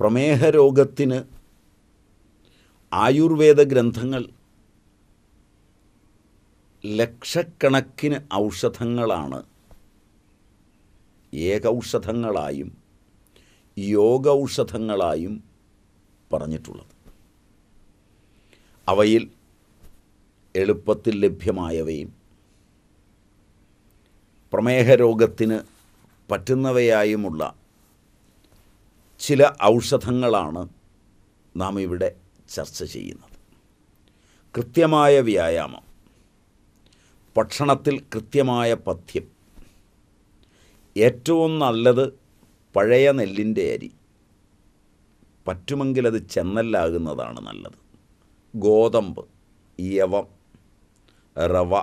പ്രമേഹ രോഗത്തിന് ആയുർവേദ ഗ്രന്ഥങ്ങൾ ലക്ഷക്കണക്കിന് ഔഷധങ്ങളാണ് ഏകൗഷധങ്ങളായും യോഗൗഷധങ്ങളായും പറഞ്ഞിട്ടുള്ളത് അവയിൽ എളുപ്പത്തിൽ ലഭ്യമായവയും പ്രമേഹരോഗത്തിന് പറ്റുന്നവയായുമുള്ള ചില ഔഷധങ്ങളാണ് നാം ഇവിടെ ചർച്ച ചെയ്യുന്നത് കൃത്യമായ വ്യായാമം ഭക്ഷണത്തിൽ കൃത്യമായ പഥ്യം ഏറ്റവും നല്ലത് പഴയ നെല്ലിൻ്റെ അരി പറ്റുമെങ്കിൽ അത് ചെന്നല്ലാകുന്നതാണ് നല്ലത് ഗോതമ്പ് യവം റവ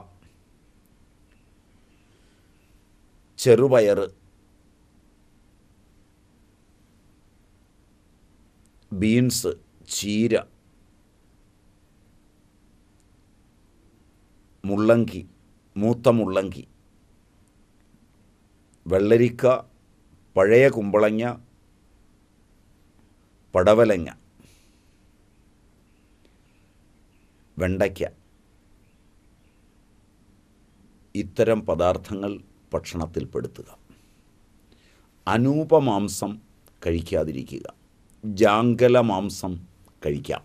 ചെറുപയർ ബീൻസ് ചീര മുള്ളങ്കി മൂത്ത മുള്ളങ്കി വെള്ളരിക്ക പഴയ കുമ്പളങ്ങ പടവലങ്ങ വെണ്ടയ്ക്ക ഇത്തരം പദാർത്ഥങ്ങൾ ഭക്ഷണത്തിൽപ്പെടുത്തുക അനൂപമാംസം കഴിക്കാതിരിക്കുക ജാങ്കല മാംസം കഴിക്കാം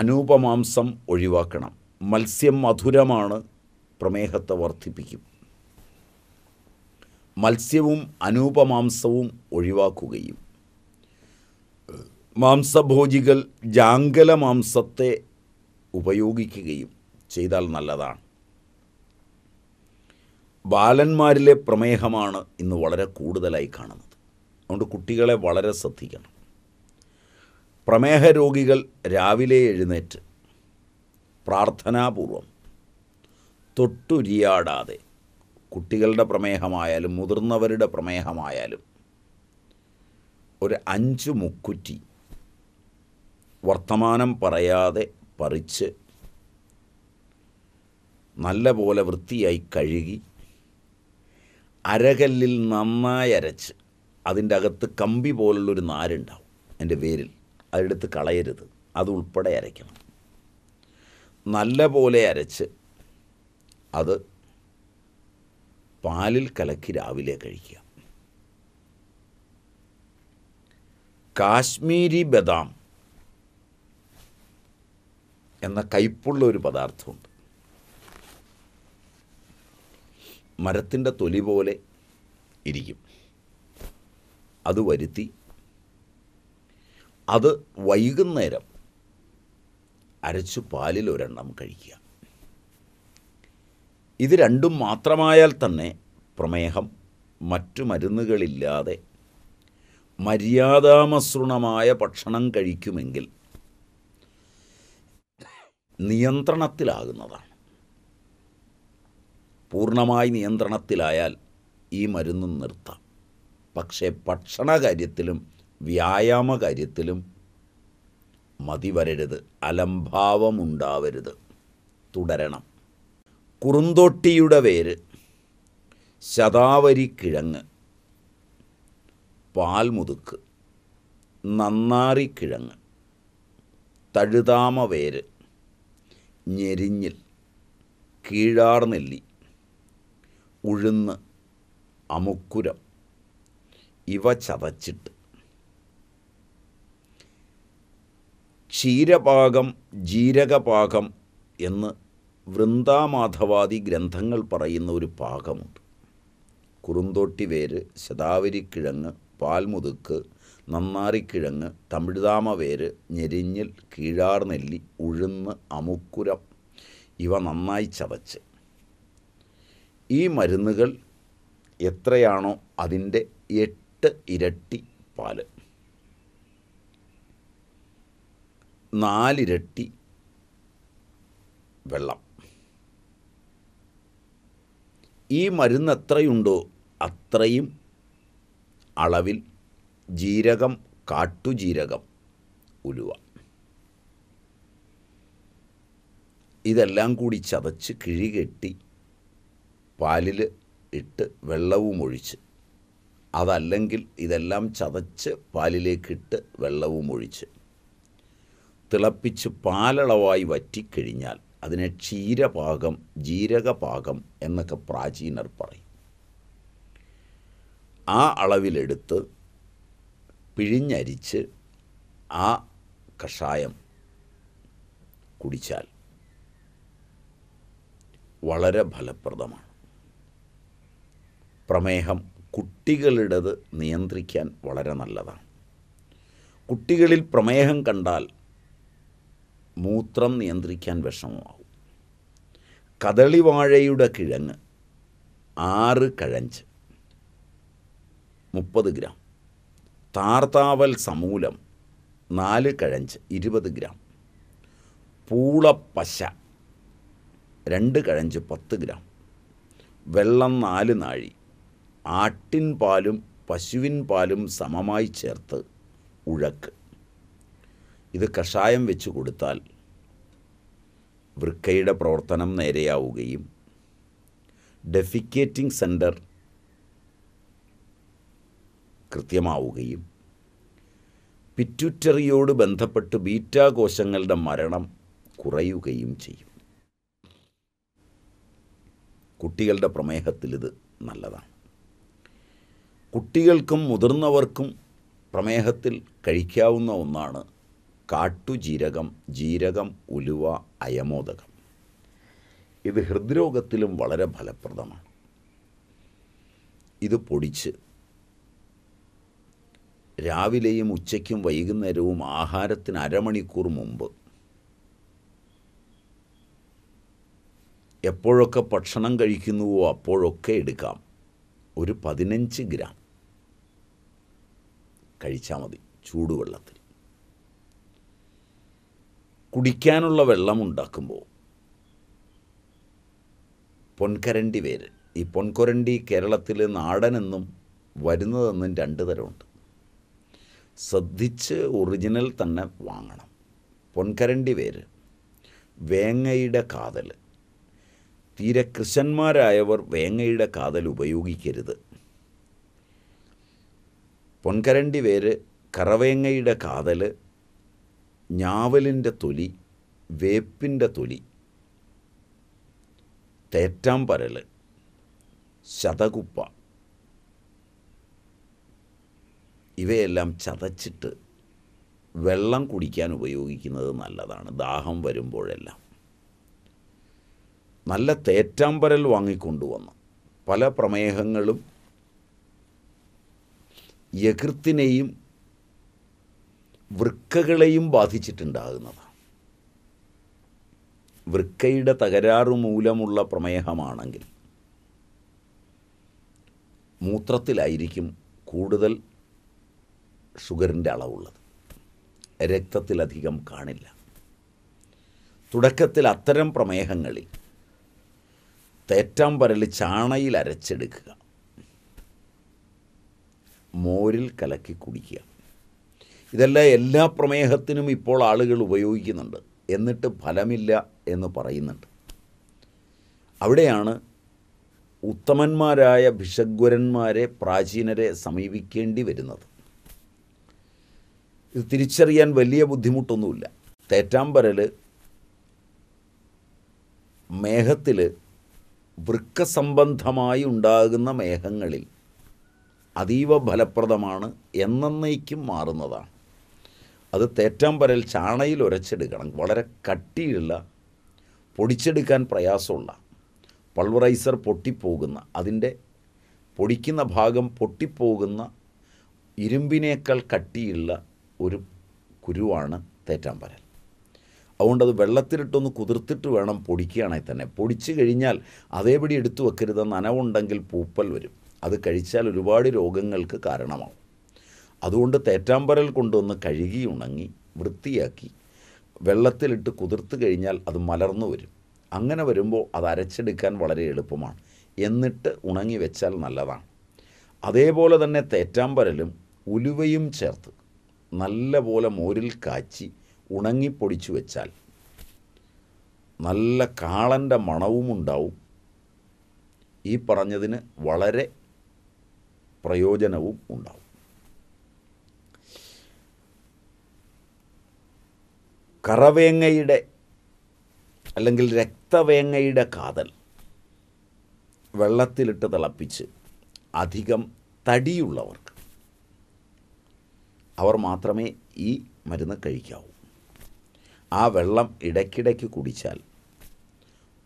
അനൂപമാംസം ഒഴിവാക്കണം മത്സ്യം മധുരമാണ് പ്രമേഹത്തെ വർദ്ധിപ്പിക്കും മത്സ്യവും അനൂപമാംസവും ഒഴിവാക്കുകയും മാംസഭോജികൾ ജാങ്കല മാംസത്തെ ഉപയോഗിക്കുകയും ചെയ്താൽ നല്ലതാണ് ബാലന്മാരിലെ പ്രമേഹമാണ് ഇന്ന് വളരെ കൂടുതലായി കാണുന്നത് അതുകൊണ്ട് കുട്ടികളെ വളരെ ശ്രദ്ധിക്കണം പ്രമേഹ രോഗികൾ രാവിലെ എഴുന്നേറ്റ് പ്രാർത്ഥനാപൂർവം തൊട്ടുരിയാടാതെ കുട്ടികളുടെ പ്രമേഹമായാലും മുതിർന്നവരുടെ പ്രമേഹമായാലും ഒരു അഞ്ച് മുക്കുറ്റി വർത്തമാനം പറയാതെ പറിച്ച് നല്ല പോലെ വൃത്തിയായി കഴുകി അരകല്ലിൽ നന്നായി അരച്ച് അതിൻ്റെ അകത്ത് കമ്പി പോലുള്ളൊരു നാരുണ്ടാവും അതിൻ്റെ വേരിൽ അതെടുത്ത് കളയരുത് അത് ഉൾപ്പെടെ അരയ്ക്കണം നല്ല പോലെ അരച്ച് അത് പാലിൽ കലക്കി രാവിലെ കഴിക്കുക കാശ്മീരി ബദാം എന്ന കയ്പുള്ള ഒരു പദാർത്ഥമുണ്ട് മരത്തിൻ്റെ തൊലി പോലെ ഇരിക്കും അത് വരുത്തി അത് വൈകുന്നേരം അരച്ച് പാലിൽ ഒരെണ്ണം കഴിക്കുക ഇത് രണ്ടും മാത്രമായാൽ തന്നെ പ്രമേഹം മറ്റു മരുന്നുകളില്ലാതെ മര്യാദാമസൃണമായ ഭക്ഷണം കഴിക്കുമെങ്കിൽ നിയന്ത്രണത്തിലാകുന്നതാണ് പൂർണ്ണമായി നിയന്ത്രണത്തിലായാൽ ഈ മരുന്ന് നിർത്താം പക്ഷേ ഭക്ഷണ കാര്യത്തിലും വ്യായാമ കാര്യത്തിലും മതി വരരുത് അലംഭാവമുണ്ടാവരുത് തുടരണം കുറുന്തോട്ടിയുടെ പേര് ശതാവരി കിഴങ്ങ് പാൽമുതുക്ക് നന്നാറിക്കിഴങ്ങ് തഴുതാമ വേര് ഞെരിഞ്ഞിൽ കീഴാർനെല്ലി ഉഴുന്ന് അമുക്കുരം ഇവ ചതച്ചിട്ട് ക്ഷീരപാകം ജീരകപാകം എന്ന് വൃന്ദാമാധവാദി ഗ്രന്ഥങ്ങൾ പറയുന്ന ഒരു പാകമുണ്ട് കുറുന്തോട്ടി വേര് ശതാവരിക്കിഴങ്ങ് പാൽമുതുക്ക് നന്നാറിക്കിഴങ്ങ് തമിഴ്താമ വേര് ഞെരിഞ്ഞിൽ കീഴാർനെല്ലി ഉഴുന്ന് അമുക്കുരം ഇവ നന്നായി ചതച്ച് ഈ മരുന്നുകൾ എത്രയാണോ അതിൻ്റെ എട്ട് പത്ത് ഇരട്ടി പാല് നാലിരട്ടി വെള്ളം ഈ മരുന്ന് എത്രയുണ്ടോ അത്രയും അളവിൽ ജീരകം കാട്ടുജീരകം ഉലുവ ഇതെല്ലാം കൂടി ചതച്ച് കിഴികെട്ടി പാലിൽ ഇട്ട് വെള്ളവും ഒഴിച്ച് അതല്ലെങ്കിൽ ഇതെല്ലാം ചതച്ച് പാലിലേക്കിട്ട് വെള്ളവും ഒഴിച്ച് തിളപ്പിച്ച് പാലളവായി വറ്റിക്കഴിഞ്ഞാൽ അതിനെ ക്ഷീരപാകം ജീരകപാകം എന്നൊക്കെ പ്രാചീനർ പറയും ആ അളവിലെടുത്ത് പിഴിഞ്ഞരിച്ച് ആ കഷായം കുടിച്ചാൽ വളരെ ഫലപ്രദമാണ് പ്രമേഹം കുട്ടികളുടേത് നിയന്ത്രിക്കാൻ വളരെ നല്ലതാണ് കുട്ടികളിൽ പ്രമേഹം കണ്ടാൽ മൂത്രം നിയന്ത്രിക്കാൻ വിഷമമാവും കദളിവാഴയുടെ കിഴങ്ങ് ആറ് കഴഞ്ച് മുപ്പത് ഗ്രാം താർത്താവൽ സമൂലം നാല് കഴഞ്ച് ഇരുപത് ഗ്രാം പൂളപ്പശ രണ്ട് കഴഞ്ച് പത്ത് ഗ്രാം വെള്ളം നാല് നാഴി ആട്ടിൻ പാലും പശുവിൻ പാലും സമമായി ചേർത്ത് ഉഴക്ക് ഇത് കഷായം വെച്ച് കൊടുത്താൽ വൃക്കയുടെ പ്രവർത്തനം നേരെയാവുകയും ഡെഫിക്കേറ്റിംഗ് സെൻറ്റർ കൃത്യമാവുകയും പിറ്റുറ്ററിയോട് ബന്ധപ്പെട്ട് ബീറ്റാ കോശങ്ങളുടെ മരണം കുറയുകയും ചെയ്യും കുട്ടികളുടെ പ്രമേഹത്തിൽ ഇത് നല്ലതാണ് കുട്ടികൾക്കും മുതിർന്നവർക്കും പ്രമേഹത്തിൽ കഴിക്കാവുന്ന ഒന്നാണ് കാട്ടുജീരകം ജീരകം ഉലുവ അയമോദകം ഇത് ഹൃദ്രോഗത്തിലും വളരെ ഫലപ്രദമാണ് ഇത് പൊടിച്ച് രാവിലെയും ഉച്ചയ്ക്കും വൈകുന്നേരവും ആഹാരത്തിന് അരമണിക്കൂർ മുമ്പ് എപ്പോഴൊക്കെ ഭക്ഷണം കഴിക്കുന്നുവോ അപ്പോഴൊക്കെ എടുക്കാം ഒരു പതിനഞ്ച് ഗ്രാം കഴിച്ചാൽ മതി ചൂടുവെള്ളത്തിൽ കുടിക്കാനുള്ള വെള്ളം ഉണ്ടാക്കുമ്പോൾ പൊൻകരണ്ടി വേര് ഈ പൊൻകൊരണ്ടി കേരളത്തിൽ നാടനെന്നും വരുന്നതെന്നും രണ്ട് തരമുണ്ട് ശ്രദ്ധിച്ച് ഒറിജിനൽ തന്നെ വാങ്ങണം പൊൻകരണ്ടി വേര് വേങ്ങയുടെ കാതൽ തീരെ കൃഷന്മാരായവർ വേങ്ങയുടെ കാതൽ ഉപയോഗിക്കരുത് പൊൻകരണ്ടി വേര് കറവേങ്ങയുടെ കാതൽ ഞാവലിൻ്റെ തൊലി വേപ്പിൻ്റെ തൊലി പരൽ ശതകുപ്പ ഇവയെല്ലാം ചതച്ചിട്ട് വെള്ളം കുടിക്കാൻ ഉപയോഗിക്കുന്നത് നല്ലതാണ് ദാഹം വരുമ്പോഴെല്ലാം നല്ല തേറ്റാമ്പരൽ വാങ്ങിക്കൊണ്ടുവന്ന് പല പ്രമേഹങ്ങളും യകൃത്തിനെയും വൃക്കകളെയും ബാധിച്ചിട്ടുണ്ടാകുന്നതാണ് വൃക്കയുടെ തകരാറ് മൂലമുള്ള പ്രമേഹമാണെങ്കിൽ മൂത്രത്തിലായിരിക്കും കൂടുതൽ ഷുഗറിൻ്റെ അളവുള്ളത് രക്തത്തിലധികം കാണില്ല തുടക്കത്തിൽ അത്തരം പ്രമേഹങ്ങളിൽ തേറ്റാം പരൽ ചാണയിൽ അരച്ചെടുക്കുക മോരിൽ കലക്കി കുടിക്കുക ഇതെല്ലാം എല്ലാ പ്രമേഹത്തിനും ഇപ്പോൾ ആളുകൾ ഉപയോഗിക്കുന്നുണ്ട് എന്നിട്ട് ഫലമില്ല എന്ന് പറയുന്നുണ്ട് അവിടെയാണ് ഉത്തമന്മാരായ ഭിഷഗ്വരന്മാരെ പ്രാചീനരെ സമീപിക്കേണ്ടി വരുന്നത് ഇത് തിരിച്ചറിയാൻ വലിയ ബുദ്ധിമുട്ടൊന്നുമില്ല തേറ്റാമ്പരൽ മേഘത്തിൽ വൃക്കസംബന്ധമായി ഉണ്ടാകുന്ന മേഘങ്ങളിൽ അതീവ ഫലപ്രദമാണ് എന്നേക്കും മാറുന്നതാണ് അത് പരൽ ചാണയിൽ ഉരച്ചെടുക്കണം വളരെ കട്ടിയുള്ള പൊടിച്ചെടുക്കാൻ പ്രയാസമുള്ള പൾവറൈസർ പൊട്ടിപ്പോകുന്ന അതിൻ്റെ പൊടിക്കുന്ന ഭാഗം പൊട്ടിപ്പോകുന്ന ഇരുമ്പിനേക്കാൾ കട്ടിയുള്ള ഒരു കുരുവാണ് തേറ്റാമ്പരൽ അതുകൊണ്ട് അത് വെള്ളത്തിലിട്ടൊന്ന് കുതിർത്തിട്ട് വേണം പൊടിക്കുകയാണെങ്കിൽ തന്നെ പൊടിച്ചു കഴിഞ്ഞാൽ അതേപടി എടുത്തു വെക്കരുത് നനവുണ്ടെങ്കിൽ പൂപ്പൽ വരും അത് കഴിച്ചാൽ ഒരുപാട് രോഗങ്ങൾക്ക് കാരണമാവും അതുകൊണ്ട് തേറ്റാമ്പരൽ കൊണ്ടുവന്ന് കഴുകി ഉണങ്ങി വൃത്തിയാക്കി വെള്ളത്തിലിട്ട് കുതിർത്ത് കഴിഞ്ഞാൽ അത് മലർന്നു വരും അങ്ങനെ വരുമ്പോൾ അത് അരച്ചെടുക്കാൻ വളരെ എളുപ്പമാണ് എന്നിട്ട് ഉണങ്ങി വെച്ചാൽ നല്ലതാണ് അതേപോലെ തന്നെ തേറ്റാമ്പരലും ഉലുവയും ചേർത്ത് നല്ല പോലെ മോരിൽ കാച്ചി ഉണങ്ങിപ്പൊടിച്ചു വെച്ചാൽ നല്ല കാളൻ്റെ മണവും ഉണ്ടാവും ഈ പറഞ്ഞതിന് വളരെ പ്രയോജനവും ഉണ്ടാവും കറവേങ്ങയുടെ അല്ലെങ്കിൽ രക്തവേങ്ങയുടെ കാതൽ വെള്ളത്തിലിട്ട് തിളപ്പിച്ച് അധികം തടിയുള്ളവർക്ക് അവർ മാത്രമേ ഈ മരുന്ന് കഴിക്കാവൂ ആ വെള്ളം ഇടയ്ക്കിടയ്ക്ക് കുടിച്ചാൽ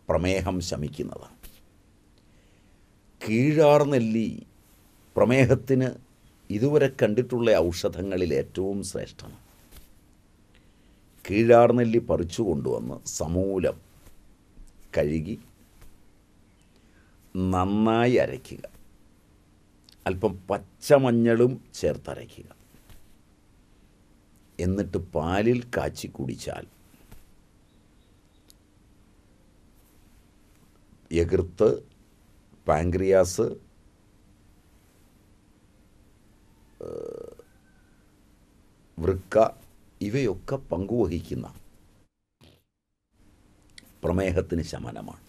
പ്രമേഹം ശമിക്കുന്നതാണ് നെല്ലി പ്രമേഹത്തിന് ഇതുവരെ കണ്ടിട്ടുള്ള ഔഷധങ്ങളിൽ ഏറ്റവും ശ്രേഷ്ഠമാണ് കീഴാർനെല്ലി പറിച്ചു കൊണ്ടുവന്ന് സമൂലം കഴുകി നന്നായി അരയ്ക്കുക അല്പം പച്ചമഞ്ഞളും ചേർത്തരയ്ക്കുക എന്നിട്ട് പാലിൽ കാച്ചി കുടിച്ചാൽ എകിർത്ത് പാങ്ക്രിയാസ് വൃക്ക ഇവയൊക്കെ പങ്കുവഹിക്കുന്ന പ്രമേഹത്തിന് ശമനമാണ്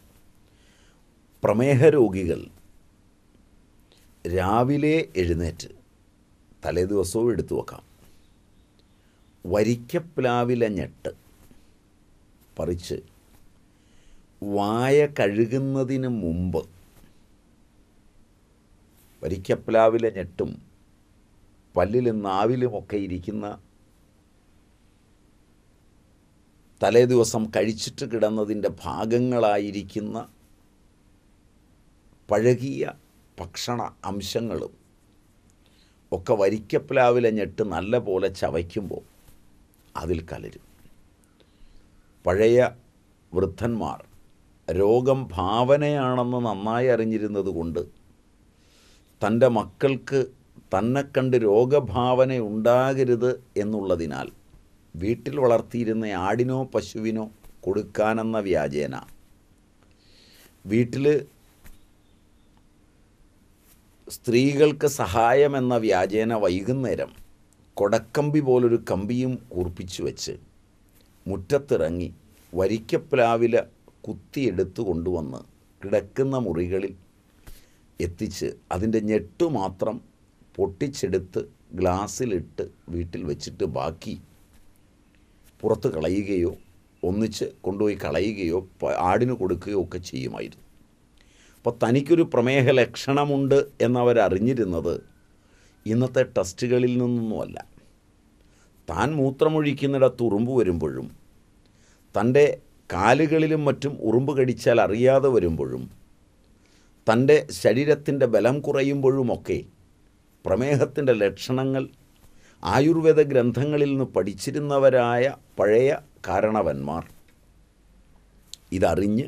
പ്രമേഹ രോഗികൾ രാവിലെ എഴുന്നേറ്റ് തലേദിവസവും എടുത്തു വെക്കാം വരിക്കപ്ലാവില ഞെട്ട് പറിച്ച് വായ കഴുകുന്നതിന് മുമ്പ് വരിക്കപ്ലാവില ഞെട്ടും പല്ലിലും നാവിലും ഒക്കെ ഇരിക്കുന്ന തലേ ദിവസം കഴിച്ചിട്ട് കിടന്നതിൻ്റെ ഭാഗങ്ങളായിരിക്കുന്ന പഴകിയ ഭക്ഷണ അംശങ്ങളും ഒക്കെ വരിക്കപ്ലാവിലെ ഞെട്ട് നല്ല പോലെ ചവയ്ക്കുമ്പോൾ അതിൽ കലരും പഴയ വൃദ്ധന്മാർ രോഗം ഭാവനയാണെന്ന് നന്നായി അറിഞ്ഞിരുന്നത് കൊണ്ട് തൻ്റെ മക്കൾക്ക് തന്നെ കണ്ട് രോഗഭാവന ഉണ്ടാകരുത് എന്നുള്ളതിനാൽ വീട്ടിൽ വളർത്തിയിരുന്ന ആടിനോ പശുവിനോ കൊടുക്കാനെന്ന വ്യാജേന വീട്ടിൽ സ്ത്രീകൾക്ക് സഹായമെന്ന വ്യാജേന വൈകുന്നേരം കൊടക്കമ്പി പോലൊരു കമ്പിയും കൂർപ്പിച്ചു വെച്ച് മുറ്റത്തിറങ്ങി വരിക്കപ്ലാവില കുത്തിയെടുത്തു കൊണ്ടുവന്ന് കിടക്കുന്ന മുറികളിൽ എത്തിച്ച് അതിൻ്റെ ഞെട്ടു മാത്രം പൊട്ടിച്ചെടുത്ത് ഗ്ലാസ്സിലിട്ട് വീട്ടിൽ വെച്ചിട്ട് ബാക്കി പുറത്ത് കളയുകയോ ഒന്നിച്ച് കൊണ്ടുപോയി കളയുകയോ ആടിന് കൊടുക്കുകയോ ഒക്കെ ചെയ്യുമായിരുന്നു അപ്പോൾ തനിക്കൊരു പ്രമേഹ ലക്ഷണമുണ്ട് എന്നവരറിഞ്ഞിരുന്നത് ഇന്നത്തെ ടെസ്റ്റുകളിൽ നിന്നൊന്നുമല്ല താൻ മൂത്രമൊഴിക്കുന്നിടത്ത് ഉറുമ്പ് വരുമ്പോഴും തൻ്റെ കാലുകളിലും മറ്റും ഉറുമ്പ് കടിച്ചാൽ അറിയാതെ വരുമ്പോഴും തൻ്റെ ശരീരത്തിൻ്റെ ബലം കുറയുമ്പോഴുമൊക്കെ പ്രമേഹത്തിൻ്റെ ലക്ഷണങ്ങൾ ആയുർവേദ ഗ്രന്ഥങ്ങളിൽ നിന്ന് പഠിച്ചിരുന്നവരായ പഴയ കാരണവന്മാർ ഇതറിഞ്ഞ്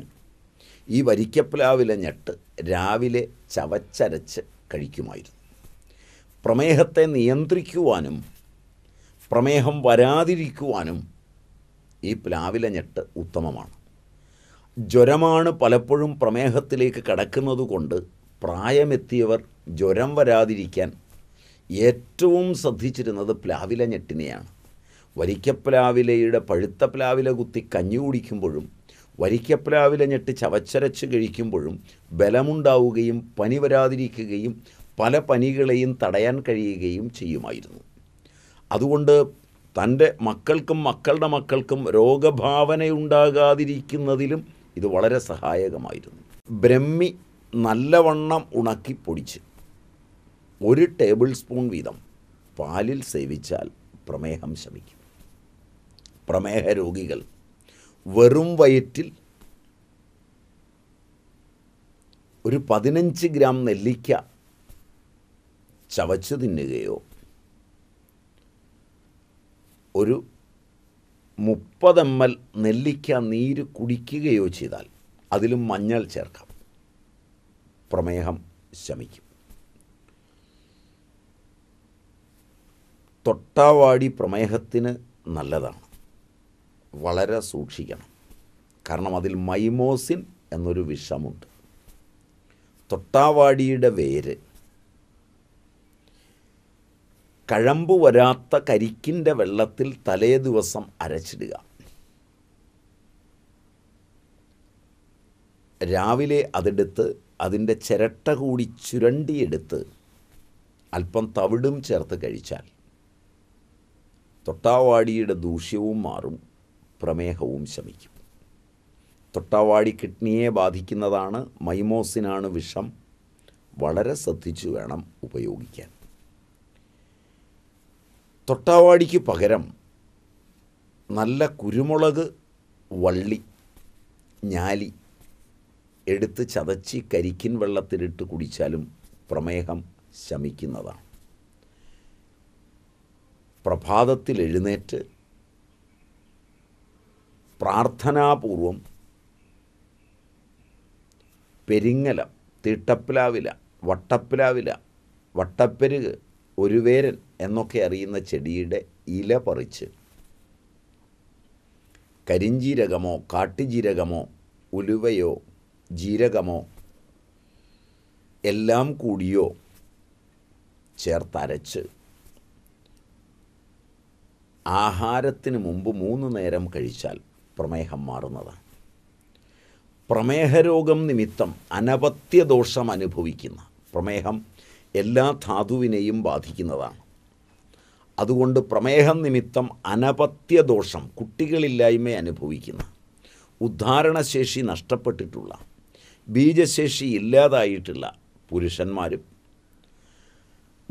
ഈ വരിക്കപ്ലാവിലെ ഞെട്ട് രാവിലെ ചവച്ചരച്ച് കഴിക്കുമായിരുന്നു പ്രമേഹത്തെ നിയന്ത്രിക്കുവാനും പ്രമേഹം വരാതിരിക്കുവാനും ഈ പ്ലാവിലെ ഞെട്ട് ഉത്തമമാണ് ജ്വരമാണ് പലപ്പോഴും പ്രമേഹത്തിലേക്ക് കടക്കുന്നത് കൊണ്ട് പ്രായമെത്തിയവർ ജ്വരം വരാതിരിക്കാൻ ഏറ്റവും ശ്രദ്ധിച്ചിരുന്നത് പ്ലാവില ഞെട്ടിനെയാണ് വരിക്കപ്ലാവിലയുടെ പഴുത്ത പ്ലാവില കുത്തി കഞ്ഞി കുടിക്കുമ്പോഴും വരിക്കപ്ലാവില ഞെട്ട് ചവച്ചരച്ച് കഴിക്കുമ്പോഴും ബലമുണ്ടാവുകയും പനി വരാതിരിക്കുകയും പല പനികളെയും തടയാൻ കഴിയുകയും ചെയ്യുമായിരുന്നു അതുകൊണ്ട് തൻ്റെ മക്കൾക്കും മക്കളുടെ മക്കൾക്കും രോഗഭാവനയുണ്ടാകാതിരിക്കുന്നതിലും ഇത് വളരെ സഹായകമായിരുന്നു ബ്രഹ്മി നല്ലവണ്ണം ഉണക്കി പൊടിച്ച് ഒരു ടേബിൾ സ്പൂൺ വീതം പാലിൽ സേവിച്ചാൽ പ്രമേഹം ശമിക്കും പ്രമേഹ രോഗികൾ വെറും വയറ്റിൽ ഒരു പതിനഞ്ച് ഗ്രാം നെല്ലിക്ക ചവച്ചു തിന്നുകയോ ഒരു മുപ്പത് എം എൽ നെല്ലിക്ക നീര് കുടിക്കുകയോ ചെയ്താൽ അതിലും മഞ്ഞൾ ചേർക്കാം പ്രമേഹം ശമിക്കും തൊട്ടാവാടി പ്രമേഹത്തിന് നല്ലതാണ് വളരെ സൂക്ഷിക്കണം കാരണം അതിൽ മൈമോസിൻ എന്നൊരു വിഷമുണ്ട് തൊട്ടാവാടിയുടെ വേര് കഴമ്പ് വരാത്ത കരിക്കിൻ്റെ വെള്ളത്തിൽ തലേ ദിവസം അരച്ചിടുക രാവിലെ അതെടുത്ത് അതിൻ്റെ ചിരട്ട കൂടി ചുരണ്ടിയെടുത്ത് അല്പം തവിടും ചേർത്ത് കഴിച്ചാൽ തൊട്ടാവാടിയുടെ ദൂഷ്യവും മാറും പ്രമേഹവും ശമിക്കും തൊട്ടാവാടി കിഡ്നിയെ ബാധിക്കുന്നതാണ് മൈമോസിനാണ് വിഷം വളരെ ശ്രദ്ധിച്ചു വേണം ഉപയോഗിക്കാൻ തൊട്ടാവാടിക്ക് പകരം നല്ല കുരുമുളക് വള്ളി ഞാലി എടുത്ത് ചതച്ച് കരിക്കിൻ വെള്ളത്തിലിട്ട് കുടിച്ചാലും പ്രമേഹം ശമിക്കുന്നതാണ് പ്രഭാതത്തിൽ എഴുന്നേറ്റ് പ്രാർത്ഥനാപൂർവം പെരിങ്ങല തീട്ടപ്പിലാവില വട്ടപ്പിലാവില വട്ടപ്പെരുക് ഒരുവേരൻ എന്നൊക്കെ അറിയുന്ന ചെടിയുടെ ഇല പറിച്ച് കരിഞ്ചീരകമോ കാട്ടുജീരകമോ ഉലുവയോ ജീരകമോ എല്ലാം കൂടിയോ ചേർത്തരച്ച് ആഹാരത്തിന് മുമ്പ് മൂന്ന് നേരം കഴിച്ചാൽ പ്രമേഹം മാറുന്നതാണ് പ്രമേഹരോഗം നിമിത്തം അനപത്യദോഷം അനുഭവിക്കുന്ന പ്രമേഹം എല്ലാ ധാതുവിനെയും ബാധിക്കുന്നതാണ് അതുകൊണ്ട് പ്രമേഹം നിമിത്തം അനപത്യദോഷം കുട്ടികളില്ലായ്മ അനുഭവിക്കുന്ന ഉദ്ധാരണശേഷി നഷ്ടപ്പെട്ടിട്ടുള്ള ബീജശേഷി ഇല്ലാതായിട്ടുള്ള പുരുഷന്മാരും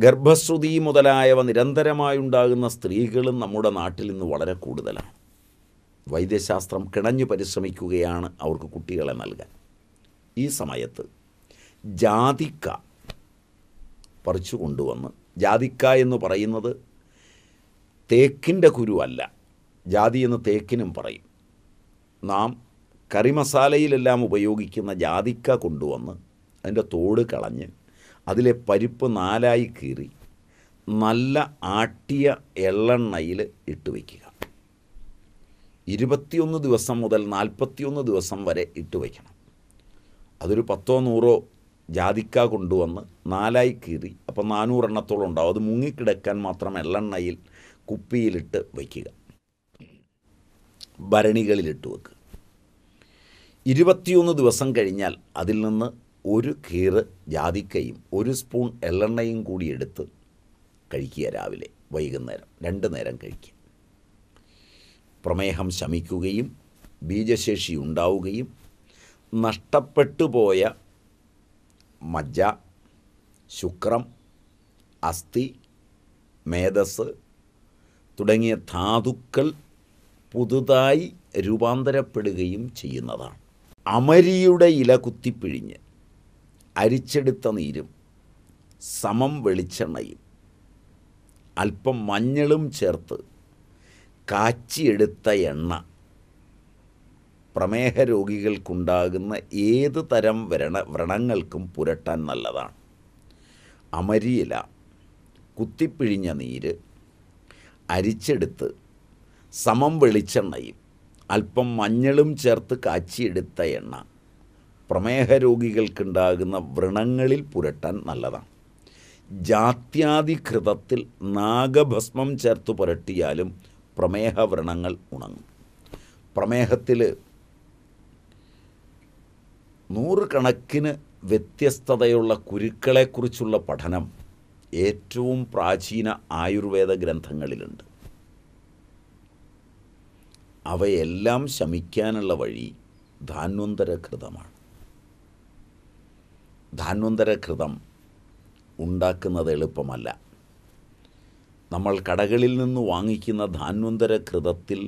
ഗർഭശ്രുതി മുതലായവ നിരന്തരമായുണ്ടാകുന്ന സ്ത്രീകളും നമ്മുടെ നാട്ടിൽ നിന്ന് വളരെ കൂടുതലാണ് വൈദ്യശാസ്ത്രം കിണഞ്ഞു പരിശ്രമിക്കുകയാണ് അവർക്ക് കുട്ടികളെ നൽകാൻ ഈ സമയത്ത് ജാതിക്ക പറിച്ചു കൊണ്ടുവന്ന് ജാതിക്ക എന്ന് പറയുന്നത് തേക്കിൻ്റെ കുരുവല്ല ജാതി എന്ന് തേക്കിനും പറയും നാം കറി മസാലയിലെല്ലാം ഉപയോഗിക്കുന്ന ജാതിക്ക കൊണ്ടുവന്ന് അതിൻ്റെ തോട് കളഞ്ഞ് അതിലെ പരിപ്പ് നാലായി കീറി നല്ല ആട്ടിയ എള്ളെണ്ണയിൽ ഇട്ട് വയ്ക്കുക ഇരുപത്തിയൊന്ന് ദിവസം മുതൽ നാൽപ്പത്തിയൊന്ന് ദിവസം വരെ ഇട്ട് വയ്ക്കണം അതൊരു പത്തോ നൂറോ ജാതിക്ക കൊണ്ടുവന്ന് നാലായി കീറി അപ്പോൾ നാനൂറെണ്ണത്തോളം ഉണ്ടാവും അത് മുങ്ങിക്കിടക്കാൻ മാത്രം എള്ളെണ്ണയിൽ കുപ്പിയിലിട്ട് വയ്ക്കുക ഭരണികളിലിട്ട് വെക്കുക ഇരുപത്തിയൊന്ന് ദിവസം കഴിഞ്ഞാൽ അതിൽ നിന്ന് ഒരു കീറ് ജാതിക്കയും ഒരു സ്പൂൺ എള്ളെണ്ണയും കൂടി എടുത്ത് കഴിക്കുക രാവിലെ വൈകുന്നേരം രണ്ട് നേരം കഴിക്കുക പ്രമേഹം ശമിക്കുകയും ബീജശേഷി ഉണ്ടാവുകയും നഷ്ടപ്പെട്ടു പോയ മജ്ജ ശുക്രം അസ്ഥി മേധസ് തുടങ്ങിയ ധാതുക്കൾ പുതുതായി രൂപാന്തരപ്പെടുകയും ചെയ്യുന്നതാണ് അമരിയുടെ ഇല കുത്തിപ്പിഴിഞ്ഞ് അരിച്ചെടുത്ത നീരും സമം വെളിച്ചെണ്ണയും അല്പം മഞ്ഞളും ചേർത്ത് കാച്ചിയെടുത്ത എണ്ണ പ്രമേഹ രോഗികൾക്കുണ്ടാകുന്ന ഏത് തരം വ്രണ വ്രണങ്ങൾക്കും പുരട്ടാൻ നല്ലതാണ് അമരിയില കുത്തിപ്പിഴിഞ്ഞ നീര് അരിച്ചെടുത്ത് സമം വെളിച്ചെണ്ണയും അല്പം മഞ്ഞളും ചേർത്ത് കാച്ചിയെടുത്ത എണ്ണ പ്രമേഹ രോഗികൾക്കുണ്ടാകുന്ന വ്രണങ്ങളിൽ പുരട്ടാൻ നല്ലതാണ് ജാത്യാധികൃതത്തിൽ നാഗഭസ്മം ചേർത്ത് പുരട്ടിയാലും പ്രമേഹ വ്രണങ്ങൾ ഉണങ്ങും പ്രമേഹത്തിൽ നൂറുകണക്കിന് വ്യത്യസ്തതയുള്ള കുരുക്കളെക്കുറിച്ചുള്ള പഠനം ഏറ്റവും പ്രാചീന ആയുർവേദ ഗ്രന്ഥങ്ങളിലുണ്ട് അവയെല്ലാം ശമിക്കാനുള്ള വഴി ധാന്വന്തരകൃതമാണ് ധാന്വന്തരഘൃതം ഉണ്ടാക്കുന്നത് എളുപ്പമല്ല നമ്മൾ കടകളിൽ നിന്ന് വാങ്ങിക്കുന്ന ധാന്വന്തര ഘൃതത്തിൽ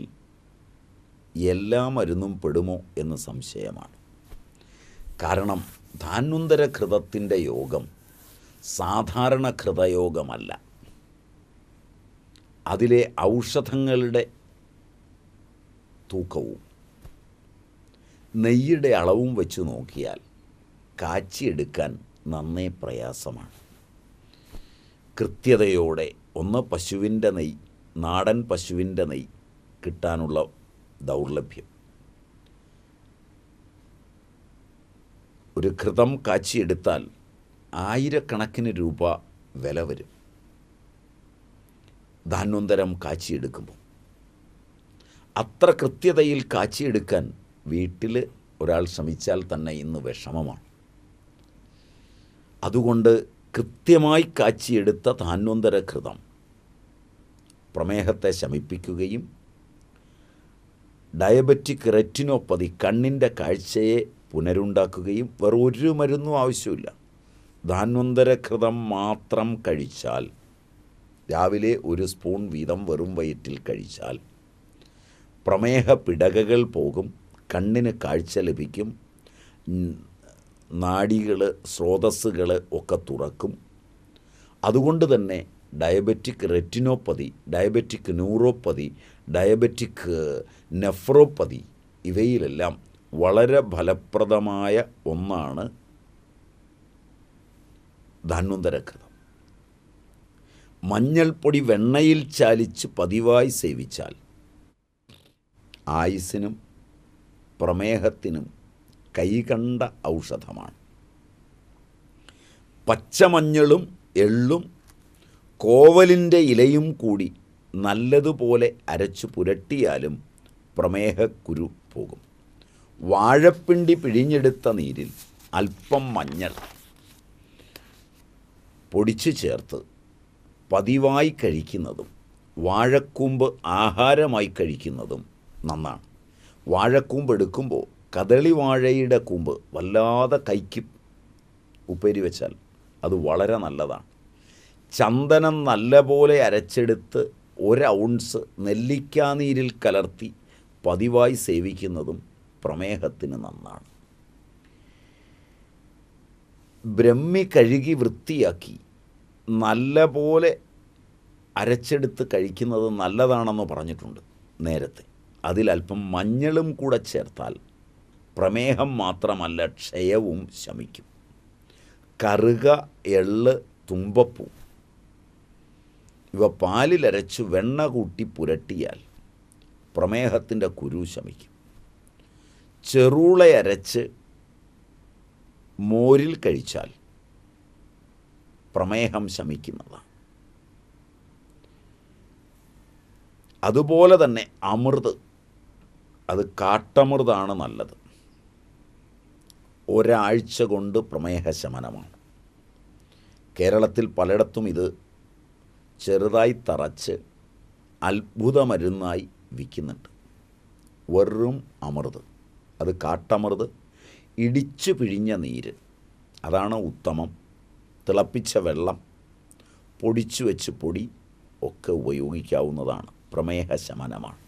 എല്ലാ മരുന്നും പെടുമോ എന്ന് സംശയമാണ് കാരണം ധാന്വന്തര യോഗം സാധാരണ കൃതയോഗമല്ല അതിലെ ഔഷധങ്ങളുടെ തൂക്കവും നെയ്യുടെ അളവും വെച്ച് നോക്കിയാൽ കാച്ചിയെടുക്കാൻ നന്നേ പ്രയാസമാണ് കൃത്യതയോടെ ഒന്ന് പശുവിൻ്റെ നെയ് നാടൻ പശുവിൻ്റെ നെയ് കിട്ടാനുള്ള ദൗർലഭ്യം ഒരു ഘൃതം കാച്ചിയെടുത്താൽ ആയിരക്കണക്കിന് രൂപ വില വരും ധാന്വന്തരം കാച്ചിയെടുക്കുമ്പോൾ അത്ര കൃത്യതയിൽ കാച്ചിയെടുക്കാൻ വീട്ടിൽ ഒരാൾ ശ്രമിച്ചാൽ തന്നെ ഇന്ന് വിഷമമാണ് അതുകൊണ്ട് കൃത്യമായി കാച്ചിയെടുത്ത താന്വന്തര കൃതം പ്രമേഹത്തെ ശമിപ്പിക്കുകയും ഡയബറ്റിക് റെറ്റിനോപ്പതി കണ്ണിൻ്റെ കാഴ്ചയെ പുനരുണ്ടാക്കുകയും വേറെ ഒരു മരുന്നും ആവശ്യമില്ല ധാന്വന്തരകൃതം മാത്രം കഴിച്ചാൽ രാവിലെ ഒരു സ്പൂൺ വീതം വെറും വയറ്റിൽ കഴിച്ചാൽ പ്രമേഹ പിടകകൾ പോകും കണ്ണിന് കാഴ്ച ലഭിക്കും നാഡികൾ സ്രോതസ്സുകൾ ഒക്കെ തുറക്കും അതുകൊണ്ട് തന്നെ diabetic retinopathy diabetic neuropathy diabetic nephropathy ഇവയിലെല്ലാം വളരെ ഫലപ്രദമായ ഒന്നാണ് ധന്വന്തരകൃതം മഞ്ഞൾപ്പൊടി വെണ്ണയിൽ ചാലിച്ച് പതിവായി സേവിച്ചാൽ ആയുസിനും പ്രമേഹത്തിനും കൈകണ്ട ഔഷധമാണ് പച്ചമഞ്ഞളും എള്ളും കോവലിൻ്റെ ഇലയും കൂടി നല്ലതുപോലെ അരച്ചു പുരട്ടിയാലും പ്രമേഹക്കുരു പോകും വാഴപ്പിണ്ടി പിഴിഞ്ഞെടുത്ത നീരിൽ അല്പം മഞ്ഞൾ പൊടിച്ചു ചേർത്ത് പതിവായി കഴിക്കുന്നതും വാഴക്കൂമ്പ് ആഹാരമായി കഴിക്കുന്നതും നന്നാണ് വാഴക്കൂമ്പ് എടുക്കുമ്പോൾ കദളി വാഴയുടെ കൂമ്പ് വല്ലാതെ കൈക്ക് ഉപ്പേരി വെച്ചാൽ അത് വളരെ നല്ലതാണ് ചന്ദനം നല്ലപോലെ അരച്ചെടുത്ത് ഒരൗൺസ് നെല്ലിക്കാനീരിൽ കലർത്തി പതിവായി സേവിക്കുന്നതും പ്രമേഹത്തിന് നന്നാണ് ബ്രഹ്മി കഴുകി വൃത്തിയാക്കി നല്ലപോലെ അരച്ചെടുത്ത് കഴിക്കുന്നത് നല്ലതാണെന്ന് പറഞ്ഞിട്ടുണ്ട് നേരത്തെ അതിലല്പം മഞ്ഞളും കൂടെ ചേർത്താൽ പ്രമേഹം മാത്രമല്ല ക്ഷയവും ശമിക്കും കറുക എള്ള് തുമ്പപ്പൂ ഇവ പാലിലരച്ച് വെണ്ണ കൂട്ടി പുരട്ടിയാൽ പ്രമേഹത്തിൻ്റെ കുരു ശമിക്കും ചെറുളയരച്ച് മോരിൽ കഴിച്ചാൽ പ്രമേഹം ശമിക്കുന്നതാണ് അതുപോലെ തന്നെ അമൃത് അത് കാട്ടമൃതാണ് നല്ലത് ഒരാഴ്ച കൊണ്ട് പ്രമേഹശമനമാണ് കേരളത്തിൽ പലയിടത്തും ഇത് ചെറുതായി തറച്ച് അത്ഭുത മരുന്നായി വിൽക്കുന്നുണ്ട് വെറും അമൃത് അത് കാട്ടമൃത് ഇടിച്ചു പിഴിഞ്ഞ നീര് അതാണ് ഉത്തമം തിളപ്പിച്ച വെള്ളം പൊടിച്ചു വെച്ച് പൊടി ഒക്കെ ഉപയോഗിക്കാവുന്നതാണ് പ്രമേഹ ശമനമാണ്